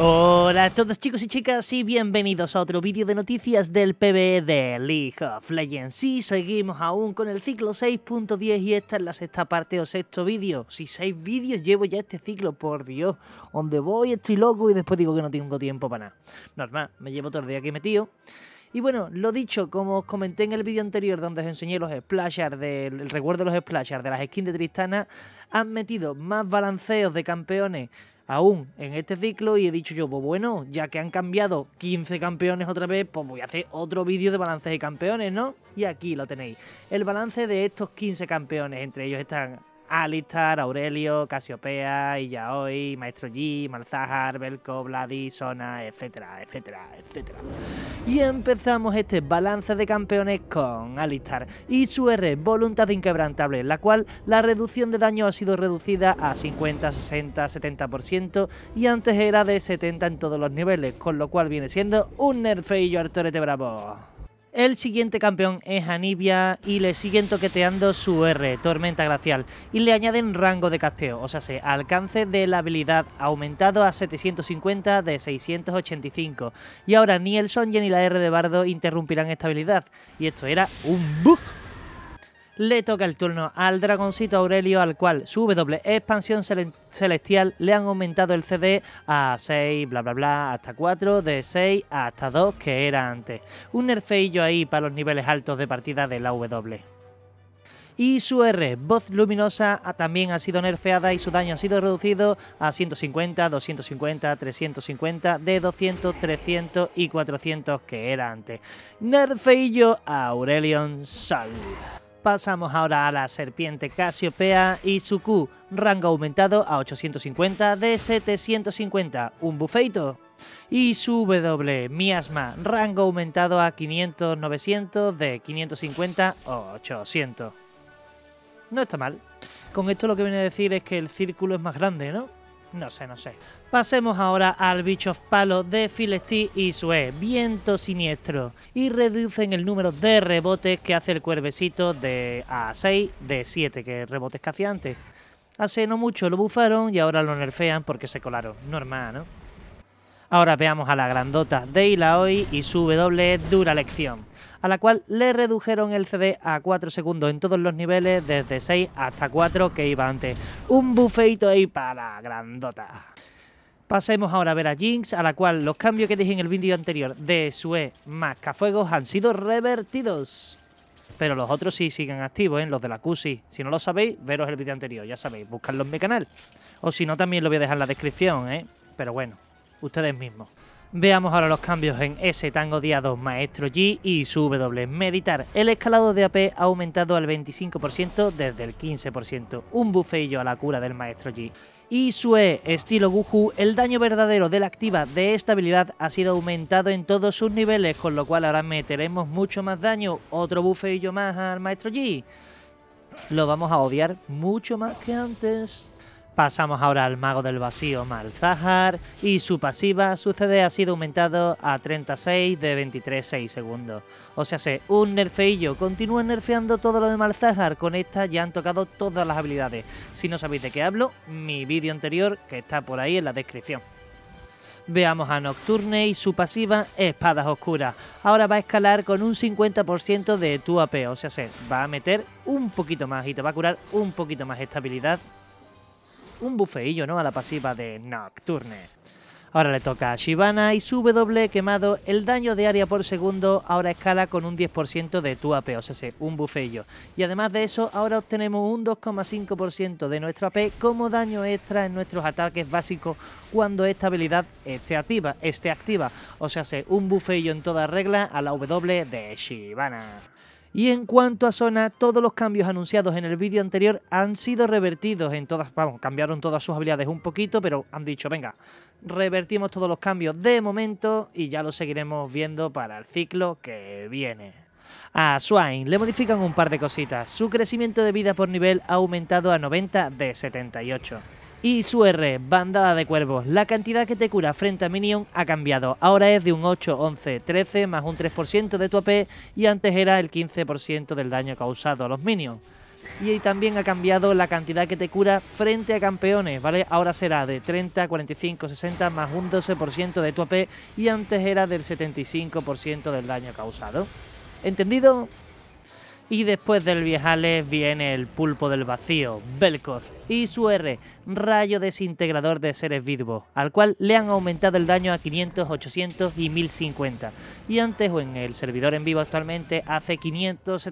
Hola a todos chicos y chicas y bienvenidos a otro vídeo de noticias del PBE de League of Legends. Sí, seguimos aún con el ciclo 6.10 y esta es la sexta parte o sexto vídeo. Si seis vídeos llevo ya este ciclo, por Dios, donde voy estoy loco y después digo que no tengo tiempo para nada. Normal, me llevo todo el día aquí metido. Y bueno, lo dicho, como os comenté en el vídeo anterior donde os enseñé los splashers, del, el recuerdo de los splashers, de las skins de Tristana, han metido más balanceos de campeones aún en este ciclo y he dicho yo, pues bueno, ya que han cambiado 15 campeones otra vez, pues voy a hacer otro vídeo de balance de campeones, ¿no? Y aquí lo tenéis, el balance de estos 15 campeones, entre ellos están Alistar, Aurelio, Casiopea, Illaoi, Maestro G, Malzahar, Belko, Vladi, Sona, etcétera, etcétera, etcétera. Y empezamos este balance de campeones con Alistar y su R, Voluntad Inquebrantable, la cual la reducción de daño ha sido reducida a 50, 60, 70% y antes era de 70 en todos los niveles, con lo cual viene siendo un nerfeillo al Torete Bravo. El siguiente campeón es Anibia y le siguen toqueteando su R, Tormenta Glacial, y le añaden rango de casteo, o sea, se alcance de la habilidad aumentado a 750 de 685. Y ahora ni el Sonje ni la R de Bardo interrumpirán esta habilidad, y esto era un bug le toca el turno al Dragoncito Aurelio, al cual su W expansión celestial le han aumentado el CD a 6, bla bla bla, hasta 4, de 6 hasta 2 que era antes. Un nerfeillo ahí para los niveles altos de partida de la W. Y su R, voz luminosa, también ha sido nerfeada y su daño ha sido reducido a 150, 250, 350, de 200, 300 y 400 que era antes. Nerfeillo Aurelion Sol. Pasamos ahora a la serpiente Casiopea y su Q, rango aumentado a 850 de 750, un bufeito. Y su W, miasma, rango aumentado a 500-900 de 550 800. No está mal. Con esto lo que viene a decir es que el círculo es más grande, ¿no? No sé, no sé. Pasemos ahora al bicho of palo de Filestí y Sue, viento siniestro, y reducen el número de rebotes que hace el cuervecito de a 6 de 7, que rebotes que hacía antes. Hace no mucho lo bufaron y ahora lo nerfean porque se colaron. Normal, ¿no? Ahora veamos a la grandota de Ilaoi y su W Dura Lección, a la cual le redujeron el CD a 4 segundos en todos los niveles, desde 6 hasta 4 que iba antes. Un bufeito ahí para la grandota. Pasemos ahora a ver a Jinx, a la cual los cambios que dije en el vídeo anterior de Sue Mascafuegos han sido revertidos. Pero los otros sí siguen activos, ¿eh? los de la Cusi. Si no lo sabéis, veros el vídeo anterior, ya sabéis, buscadlo en mi canal. O si no, también lo voy a dejar en la descripción, ¿eh? Pero bueno ustedes mismos. Veamos ahora los cambios en ese Tango odiado Maestro G y su W. Meditar. El escalado de AP ha aumentado al 25% desde el 15%. Un bufeillo a la cura del Maestro G. Y su e, estilo Guju, el daño verdadero de la activa de estabilidad ha sido aumentado en todos sus niveles, con lo cual ahora meteremos mucho más daño. Otro bufeillo más al Maestro G. Lo vamos a odiar mucho más que antes. Pasamos ahora al mago del vacío Malzahar y su pasiva sucede ha sido aumentado a 36 de 23,6 segundos. O sea, se un nerfeillo. Continúen nerfeando todo lo de Malzahar. Con esta ya han tocado todas las habilidades. Si no sabéis de qué hablo, mi vídeo anterior que está por ahí en la descripción. Veamos a Nocturne y su pasiva Espadas Oscuras. Ahora va a escalar con un 50% de tu AP, o sea, se va a meter un poquito más y te va a curar un poquito más estabilidad un bufeillo, ¿no? A la pasiva de Nocturne. Ahora le toca a Shivana y su W quemado. El daño de área por segundo ahora escala con un 10% de tu AP, o sea, un bufeillo. Y además de eso, ahora obtenemos un 2,5% de nuestro AP como daño extra en nuestros ataques básicos cuando esta habilidad esté activa. Esté activa. O sea, un bufeillo en toda regla a la W de Shivana. Y en cuanto a Sona, todos los cambios anunciados en el vídeo anterior han sido revertidos en todas, vamos, cambiaron todas sus habilidades un poquito, pero han dicho, venga, revertimos todos los cambios de momento y ya lo seguiremos viendo para el ciclo que viene. A Swain le modifican un par de cositas. Su crecimiento de vida por nivel ha aumentado a 90 de 78. Y su R, bandada de cuervos. La cantidad que te cura frente a Minion ha cambiado. Ahora es de un 8, 11, 13 más un 3% de tu AP y antes era el 15% del daño causado a los Minions. Y también ha cambiado la cantidad que te cura frente a campeones, ¿vale? Ahora será de 30, 45, 60 más un 12% de tu AP y antes era del 75% del daño causado. ¿Entendido? Y después del Viejales viene el pulpo del vacío, Belkoth, y su R, rayo desintegrador de seres vivos, al cual le han aumentado el daño a 500, 800 y 1050. Y antes o en el servidor en vivo actualmente hace 500,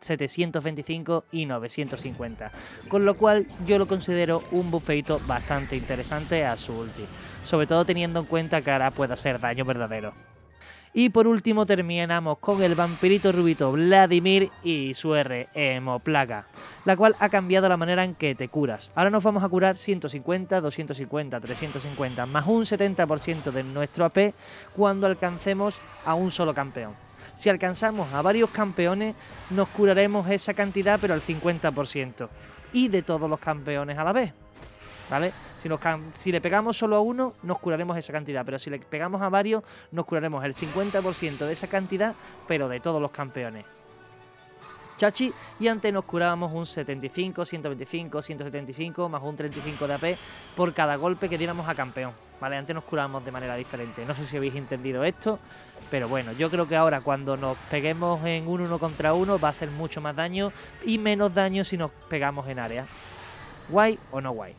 725 y 950, con lo cual yo lo considero un bufeito bastante interesante a su ulti, sobre todo teniendo en cuenta que ahora puede hacer daño verdadero. Y por último terminamos con el vampirito rubito Vladimir y su R, Hemoplaga, la cual ha cambiado la manera en que te curas. Ahora nos vamos a curar 150, 250, 350, más un 70% de nuestro AP cuando alcancemos a un solo campeón. Si alcanzamos a varios campeones, nos curaremos esa cantidad, pero al 50%, y de todos los campeones a la vez. Si, le pegamos solo a uno, nos curaremos esa cantidad, pero si le pegamos a varios, nos curaremos el 50% de esa cantidad, pero de todos los campeones. Chachi y antes nos curábamos un 75, 125, 175 más un 35 de AP por cada golpe que diéramos a campeón. Vale, antes nos curábamos de manera diferente. No sé si habéis entendido esto, pero bueno, yo creo que ahora cuando nos peguemos en un uno contra uno va a ser mucho más daño y menos daño si nos pegamos en área. ¿Guay o no guay?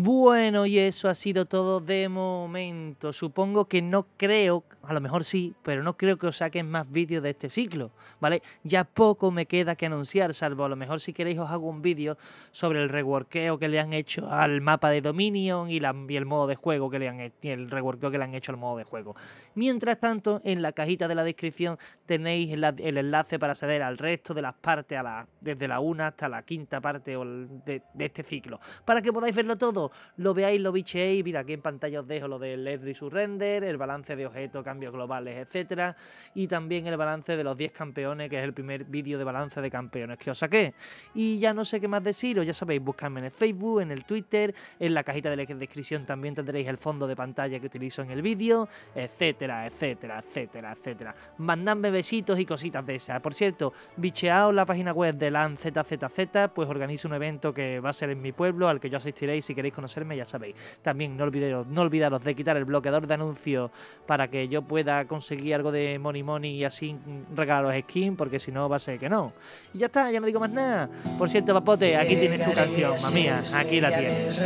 Bueno, y eso ha sido todo de momento. Supongo que no creo, a lo mejor sí, pero no creo que os saquen más vídeos de este ciclo, ¿vale? Ya poco me queda que anunciar, salvo a lo mejor si queréis os hago un vídeo sobre el reworkeo que le han hecho al mapa de Dominion y, el modo de juego que le han el reworkeo que le han hecho al modo de juego. Mientras tanto, en la cajita de la descripción tenéis el enlace para acceder al resto de las partes, a la, desde la una hasta la quinta parte de, de este ciclo, para que podáis verlo todo lo, veáis, lo bicheéis, Mira, aquí en pantalla os dejo lo del su e Surrender, el balance de objetos, cambios globales, etcétera, y también el balance de los 10 campeones, que es el primer vídeo de balance de campeones que os saqué. Y ya no sé qué más deciros, ya sabéis, buscadme en el Facebook, en el Twitter, en la cajita de la descripción también tendréis el fondo de pantalla que utilizo en el vídeo, etcétera, etcétera, etcétera, etcétera. Mandadme besitos y cositas de esas. Por cierto, bicheaos la página web de LANZZZ, pues organizo un evento que va a ser en mi pueblo, al que yo asistiré si queréis conocerme, ya sabéis. También no olvidaros, no olvidaros de quitar el bloqueador de anuncios para que yo pueda conseguir algo de Money Money y así mm, regalaros skin, porque si no va a ser que no. Y ya está, ya no digo más nada. Por cierto, papote, aquí tienes tu canción, mamía, aquí la tienes.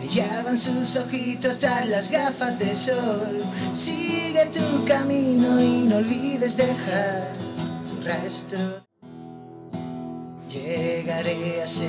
Brillaban sus ojitos tras las gafas de sol. Sigue tu camino y no olvides dejar tu rastro. Llegaré a ser.